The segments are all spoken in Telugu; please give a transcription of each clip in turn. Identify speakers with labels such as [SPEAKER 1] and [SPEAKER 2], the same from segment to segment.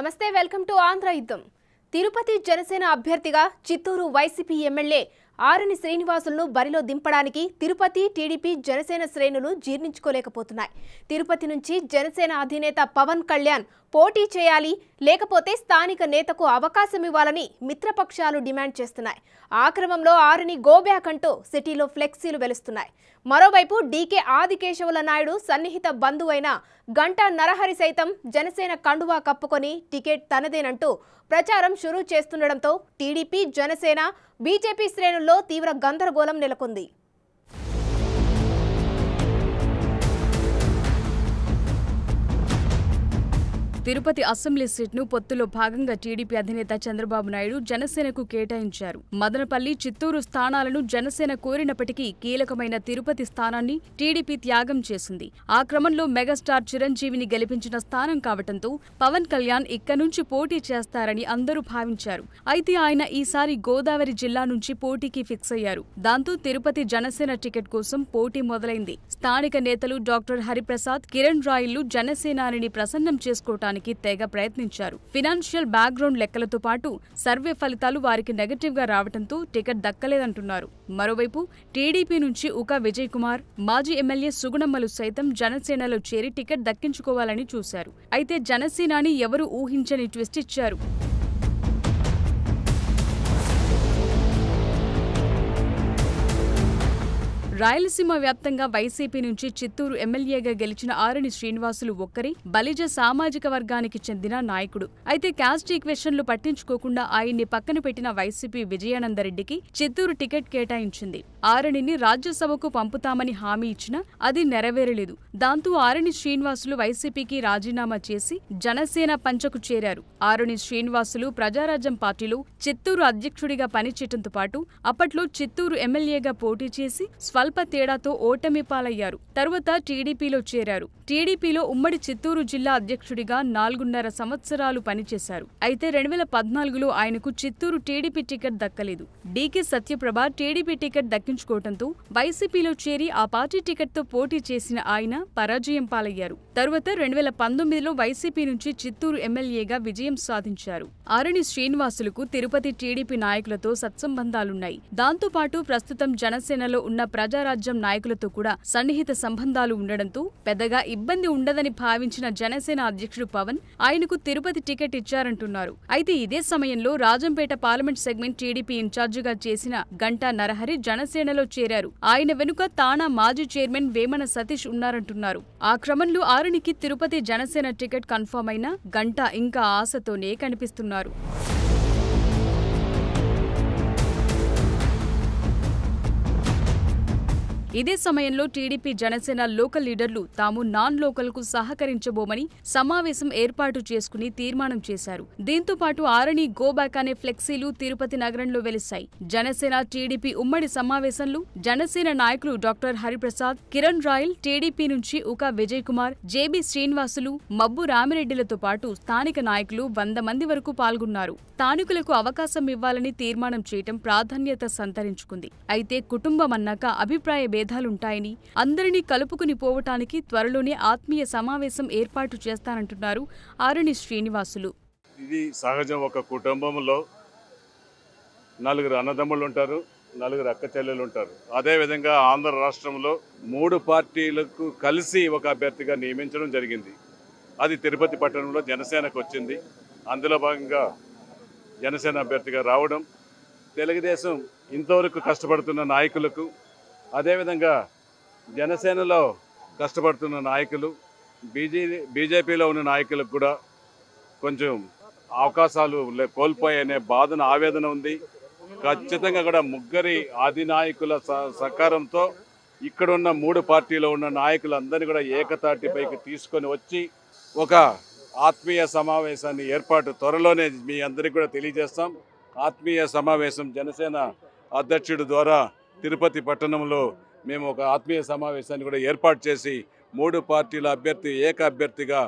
[SPEAKER 1] నమస్తే వెల్కమ్ టు ఆంధ్ర యుద్ధం తిరుపతి జనసేన అభ్యర్థిగా చిత్తూరు వైసీపీ ఎమ్మెల్యే ఆరుని శ్రీనివాసులను బరిలో దింపడానికి తిరుపతి టీడీపీ జనసేన శ్రేణులు జీర్ణించుకోలేకపోతున్నాయి తిరుపతి నుంచి జనసేన అధినేత పవన్ కళ్యాణ్ పోటీ చేయాలి లేకపోతే స్థానిక నేతకు అవకాశం ఇవ్వాలని మిత్రపక్షాలు డిమాండ్ చేస్తున్నాయి ఆ క్రమంలో ఆరుని గోబ్యాక్ అంటూ సిటీలో ఫ్లెక్సీలు వెలుస్తున్నాయి మరోవైపు డీకే ఆదికేశవుల నాయుడు సన్నిహిత బంధువైన గంటా నరహరి సైతం జనసేన కండువా కప్పుకొని టికెట్ తనదేనంటూ ప్రచారం షురూ చేస్తుండటంతో టీడీపీ జనసేన బీజేపీ శ్రేణుల్లో తీవ్ర గందరగోళం నెలకొంది
[SPEAKER 2] తిరుపతి అసెంబ్లీ సీట్ను పొత్తులో భాగంగా టీడీపీ అధినేత చంద్రబాబు నాయుడు జనసేనకు కేటాయించారు మదనపల్లి చిత్తూరు స్థానాలను జనసేన కోరినప్పటికీ కీలకమైన తిరుపతి స్థానాన్ని టీడీపీ త్యాగం చేసింది ఆ క్రమంలో మెగాస్టార్ చిరంజీవిని గెలిపించిన స్థానం కావటంతో పవన్ కళ్యాణ్ ఇక్కడ నుంచి పోటీ చేస్తారని అందరూ భావించారు అయితే ఆయన ఈసారి గోదావరి జిల్లా నుంచి పోటీకి ఫిక్స్ అయ్యారు దాంతో తిరుపతి జనసేన టికెట్ కోసం పోటీ మొదలైంది స్థానిక నేతలు డాక్టర్ హరిప్రసాద్ కిరణ్ రాయిలు జనసేనాని ప్రసన్నం చేసుకోవటానికి చేయడానికి తెగ ప్రయత్నించారు ఫినాన్షియల్ బ్యాక్గ్రౌండ్ లెక్కలతో పాటు సర్వే ఫలితాలు వారికి నెగటివ్ గా రావడంతో టికెట్ దక్కలేదంటున్నారు మరోవైపు టీడీపీ నుంచి ఉక విజయ్ కుమార్ మాజీ ఎమ్మెల్యే సుగుణమ్మలు సైతం జనసేనలో చేరి టికెట్ దక్కించుకోవాలని చూశారు అయితే జనసేనాని ఎవరు ఊహించని ట్విస్ట్ ఇచ్చారు రాయలసీమ వ్యాప్తంగా వైసీపీ నుంచి చిత్తూరు ఎమ్మెల్యేగా గెలిచిన ఆరణి శ్రీనివాసులు ఒక్కరి బలిజ సామాజిక వర్గానికి చెందిన నాయకుడు అయితే క్యాస్ట్ ఈక్వెషన్లు పట్టించుకోకుండా ఆయన్ని పక్కన పెట్టిన వైసీపీ విజయానందరెడ్డికి చిత్తూరు టికెట్ కేటాయించింది ఆరణిని రాజ్యసభకు పంపుతామని హామీ ఇచ్చినా అది నెరవేరలేదు దాంతో ఆరణి శ్రీనివాసులు వైసీపీకి రాజీనామా చేసి జనసేన పంచకు చేరారు ఆరణి శ్రీనివాసులు ప్రజారాజ్యం పార్టీలో చిత్తూరు అధ్యక్షుడిగా పనిచేయటంతో పాటు అప్పట్లో చిత్తూరు ఎమ్మెల్యేగా పోటీ చేసి స్వల్ప స్వల్ప తేడాతో ఓటమి పాలయ్యారు తరువాత టీడీపీలో చేరారు టీడీపీలో ఉమ్మడి చిత్తూరు జిల్లా అధ్యక్షుడిగా నాలుగున్నర సంవత్సరాలు పనిచేశారు అయితే రెండు వేల పద్నాలుగులో ఆయనకు చిత్తూరు టీడీపీ టికెట్ దక్కలేదు డీకే సత్యప్రభ టీడీపీ టికెట్ దక్కించుకోవడంతో వైసీపీలో చేరి ఆ పార్టీ టికెట్తో పోటీ చేసిన ఆయన పరాజయం పాలయ్యారు తరువాత రెండు వేల పంతొమ్మిదిలో వైసీపీ నుంచి చిత్తూరు ఎమ్మెల్యేగా విజయం సాధించారు ఆరణి శ్రీనివాసులకు తిరుపతి టీడీపీ నాయకులతో సత్సంబంధాలున్నాయి దాంతోపాటు ప్రస్తుతం జనసేనలో ఉన్న ప్రజా ప్రజారాజ్యం నాయకులతో కూడా సన్నిహిత సంబంధాలు ఉండడంతో పెద్దగా ఇబ్బంది ఉండదని భావించిన జనసేన అధ్యక్షుడు పవన్ ఆయనకు తిరుపతి టికెట్ ఇచ్చారంటున్నారు అయితే ఇదే సమయంలో రాజంపేట పార్లమెంట్ సెగ్మెంట్ టీడీపీ ఇన్ఛార్జిగా చేసిన గంటా నరహరి జనసేనలో చేరారు ఆయన వెనుక తానా మాజీ చైర్మన్ వేమన సతీష్ ఉన్నారంటున్నారు ఆ క్రమంలో ఆరునికి తిరుపతి జనసేన టికెట్ కన్ఫర్మ్ అయినా గంటా ఇంకా ఆశతోనే కనిపిస్తున్నారు ఇదే సమయంలో టీడీపీ జనసేన లోకల్ లీడర్లు తాము నాన్ లోకల్ కు సహకరించబోమని సమావేశం ఏర్పాటు చేసుకుని తీర్మానం చేశారు దీంతో పాటు ఆరణి గోబ్యాక్ అనే ఫ్లెక్సీలు తిరుపతి నగరంలో వెలిశాయి జనసేన టీడీపీ ఉమ్మడి సమావేశంలో జనసేన నాయకులు డాక్టర్ హరిప్రసాద్ కిరణ్ రాయల్ టీడీపీ నుంచి ఉక విజయ్ కుమార్ జేబీ శ్రీనివాసులు మబ్బు రామిరెడ్డిలతో పాటు స్థానిక నాయకులు వంద మంది వరకు పాల్గొన్నారు స్థానికులకు అవకాశం ఇవ్వాలని తీర్మానం చేయటం ప్రాధాన్యత సంతరించుకుంది అయితే కుటుంబం అన్నాక అభిప్రాయ భేదాలుంటాయని అందరినీ కలుపుకుని పోవటానికి త్వరలోనే ఆత్మీయ సమావేశం ఏర్పాటు చేస్తానంటున్నారు ఆరుణి శ్రీనివాసులు
[SPEAKER 3] ఇది సహజం ఒక కుటుంబంలో నలుగురు అన్నదమ్ములు ఉంటారు నలుగురు అక్క చెల్లెలు ఉంటారు అదేవిధంగా ఆంధ్ర రాష్ట్రంలో మూడు పార్టీలకు కలిసి ఒక అభ్యర్థిగా నియమించడం జరిగింది అది తిరుపతి పట్టణంలో జనసేనకు వచ్చింది అందులో భాగంగా జనసేన అభ్యర్థిగా రావడం తెలుగుదేశం ఇంతవరకు కష్టపడుతున్న నాయకులకు అదేవిధంగా జనసేనలో కష్టపడుతున్న నాయకులు బీజే బీజేపీలో ఉన్న నాయకులకు కూడా కొంచెం అవకాశాలు కోల్పోయనే బాధన ఆవేదన ఉంది ఖచ్చితంగా కూడా ముగ్గురి అధినాయకుల సహకారంతో ఇక్కడ ఉన్న మూడు పార్టీలో ఉన్న నాయకులందరినీ కూడా ఏకతాటిపైకి తీసుకొని వచ్చి ఒక ఆత్మీయ సమావేశాన్ని ఏర్పాటు త్వరలోనే మీ అందరికీ కూడా తెలియజేస్తాం ఆత్మీయ సమావేశం జనసేన అధ్యక్షుడి ద్వారా తిరుపతి పట్టణంలో మేము ఒక ఆత్మీయ సమావేశాన్ని కూడా ఏర్పాటు చేసి మూడు పార్టీల అభ్యర్థి ఏక అభ్యర్థిగా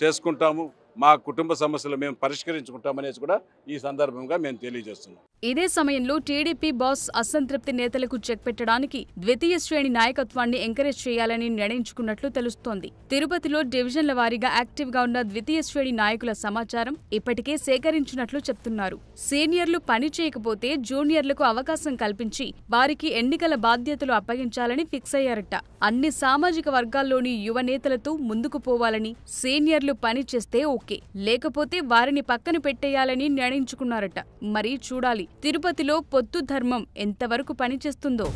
[SPEAKER 3] చేసుకుంటాము మా కుటుంబ సమస్యలు మేము పరిష్కరించుకుంటామనేసి కూడా ఈ సందర్భంగా మేము తెలియజేస్తున్నాం
[SPEAKER 2] ఇదే సమయంలో టీడీపీ బాస్ అసంతృప్తి నేతలకు చెక్ పెట్టడానికి ద్వితీయ శ్రేణి నాయకత్వాన్ని ఎంకరేజ్ చేయాలని నిర్ణయించుకున్నట్లు తెలుస్తోంది తిరుపతిలో డివిజన్ల వారీగా యాక్టివ్ గా ఉన్న ద్వితీయ శ్రేణి నాయకుల సమాచారం ఇప్పటికే సేకరించినట్లు చెప్తున్నారు సీనియర్లు పని చేయకపోతే జూనియర్లకు అవకాశం కల్పించి వారికి ఎన్నికల బాధ్యతలు అప్పగించాలని ఫిక్స్ అయ్యారట అన్ని సామాజిక వర్గాల్లోని యువ నేతలతో ముందుకు పోవాలని సీనియర్లు పని చేస్తే ఓకే లేకపోతే వారిని పక్కన పెట్టేయాలని నిర్ణయించుకున్నారట మరి చూడాలి తిరుపతిలో పొత్తు ధర్మం ఎంతవరకు పనిచేస్తుందో